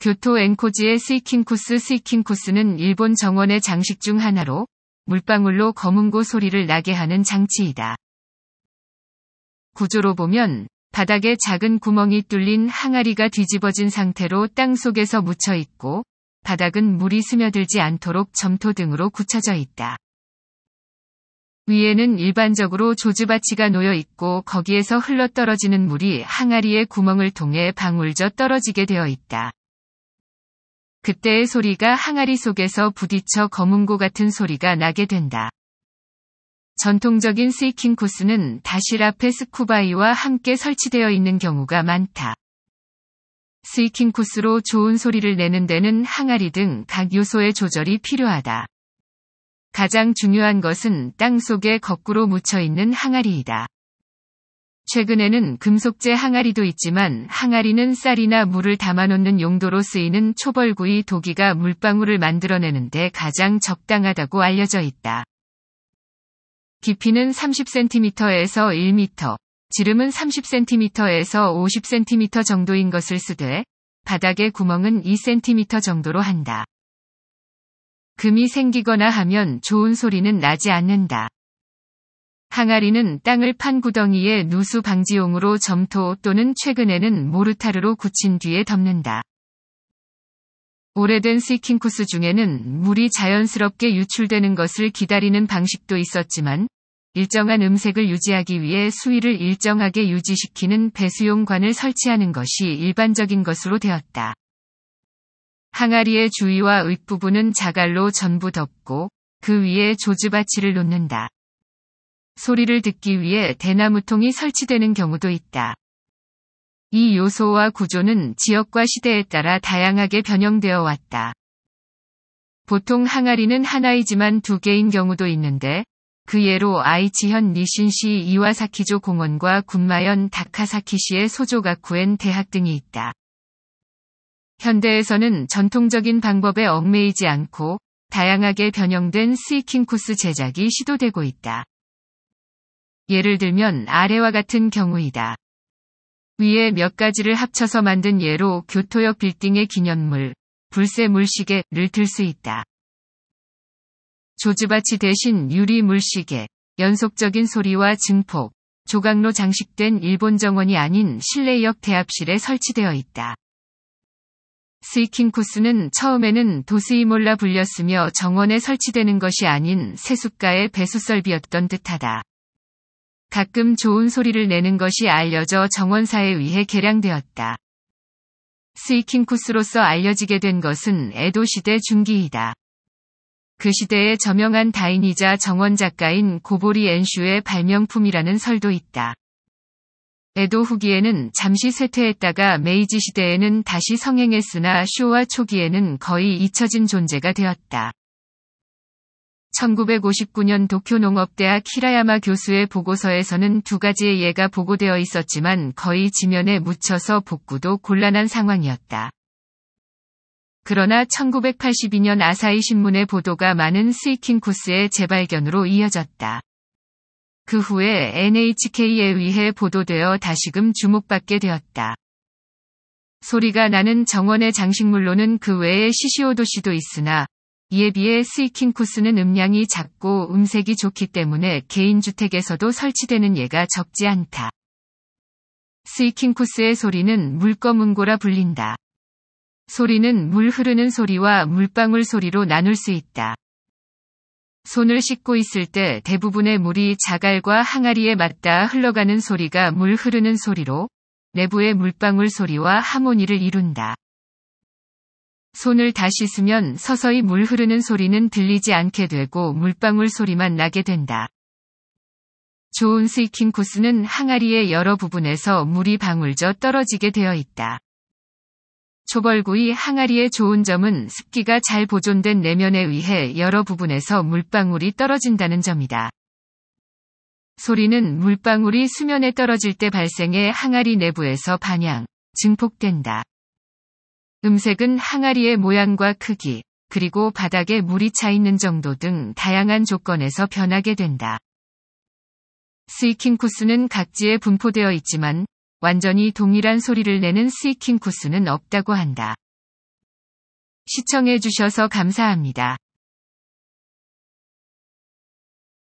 교토 엔코지의 스이킹코스스이킹코스는 일본 정원의 장식 중 하나로 물방울로 검은고 소리를 나게 하는 장치이다. 구조로 보면 바닥에 작은 구멍이 뚫린 항아리가 뒤집어진 상태로 땅 속에서 묻혀 있고 바닥은 물이 스며들지 않도록 점토 등으로 굳혀져 있다. 위에는 일반적으로 조즈바치가 놓여 있고 거기에서 흘러떨어지는 물이 항아리의 구멍을 통해 방울져 떨어지게 되어 있다. 그때의 소리가 항아리 속에서 부딪혀 검은고 같은 소리가 나게 된다. 전통적인 스이킹 코스는 다실 앞에 스쿠바이와 함께 설치되어 있는 경우가 많다. 스이킹 코스로 좋은 소리를 내는 데는 항아리 등 각 요소의 조절이 필요하다. 가장 중요한 것은 땅 속에 거꾸로 묻혀 있는 항아리이다. 최근에는 금속재 항아리도 있지만 항아리는 쌀이나 물을 담아놓는 용도로 쓰이는 초벌구이 도기가 물방울을 만들어내는데 가장 적당하다고 알려져 있다. 깊이는 30cm에서 1m, 지름은 30cm에서 50cm 정도인 것을 쓰되 바닥의 구멍은 2cm 정도로 한다. 금이 생기거나 하면 좋은 소리는 나지 않는다. 항아리는 땅을 판 구덩이에 누수 방지용으로 점토 또는 최근에는 모르타르로 굳힌 뒤에 덮는다. 오래된 시이킹쿠스 중에는 물이 자연스럽게 유출되는 것을 기다리는 방식도 있었지만 일정한 음색을 유지하기 위해 수위를 일정하게 유지시키는 배수용관을 설치하는 것이 일반적인 것으로 되었다. 항아리의 주위와 윗부분은 자갈로 전부 덮고 그 위에 조즈바치를 놓는다. 소리를 듣기 위해 대나무통이 설치되는 경우도 있다. 이 요소와 구조는 지역과 시대에 따라 다양하게 변형되어 왔다. 보통 항아리는 하나이지만 두 개인 경우도 있는데 그 예로 아이치현 니신시 이와사키조 공원과 군마현 다카사키시의 소조가쿠엔 대학 등이 있다. 현대에서는 전통적인 방법에 얽매이지 않고 다양하게 변형된 스이킹 코스 제작이 시도되고 있다. 예를 들면 아래와 같은 경우이다. 위에 몇 가지를 합쳐서 만든 예로 교토역 빌딩의 기념물, 불새 물시계를 들 수 있다. 조즈바치 대신 유리 물시계, 연속적인 소리와 증폭, 조각로 장식된 일본 정원이 아닌 실내역 대합실에 설치되어 있다. 스이킹 코스는 처음에는 도스이몰라 불렸으며 정원에 설치되는 것이 아닌 세숫가의 배수설비였던 듯하다. 가끔 좋은 소리를 내는 것이 알려져 정원사에 의해 개량되었다. 스위킹 쿠스로서 알려지게 된 것은 에도 시대 중기이다. 그 시대의 저명한 다인이자 정원 작가인 고보리 엔슈의 발명품이라는 설도 있다. 에도 후기에는 잠시 쇠퇴했다가 메이지 시대에는 다시 성행했으나 쇼와 초기에는 거의 잊혀진 존재가 되었다. 1959년 도쿄농업대학 히라야마 교수의 보고서에서는 두 가지의 예가 보고되어 있었지만 거의 지면에 묻혀서 복구도 곤란한 상황이었다. 그러나 1982년 아사히 신문의 보도가 많은 스위킹 코스의 재발견으로 이어졌다. 그 후에 NHK에 의해 보도되어 다시금 주목받게 되었다. 소리가 나는 정원의 장식물로는 그 외에 시시오도시도 있으나 이에 비해 스위킹 코스는 음량이 작고 음색이 좋기 때문에 개인주택에서도 설치되는 예가 적지 않다. 스위킹 코스의 소리는 물거문고라 불린다. 소리는 물 흐르는 소리와 물방울 소리로 나눌 수 있다. 손을 씻고 있을 때 대부분의 물이 자갈과 항아리에 맞닿아 흘러가는 소리가 물 흐르는 소리로 내부의 물방울 소리와 하모니를 이룬다. 손을 다 씻으면 서서히 물 흐르는 소리는 들리지 않게 되고 물방울 소리만 나게 된다. 좋은 스위킹 코스는 항아리의 여러 부분에서 물이 방울져 떨어지게 되어 있다. 초벌구이 항아리의 좋은 점은 습기가 잘 보존된 내면에 의해 여러 부분에서 물방울이 떨어진다는 점이다. 소리는 물방울이 수면에 떨어질 때 발생해 항아리 내부에서 반향, 증폭된다. 음색은 항아리의 모양과 크기, 그리고 바닥에 물이 차 있는 정도 등 다양한 조건에서 변하게 된다. 스위킹 쿠스는 각지에 분포되어 있지만 완전히 동일한 소리를 내는 스위킹 쿠스는 없다고 한다. 시청해 주셔서 감사합니다.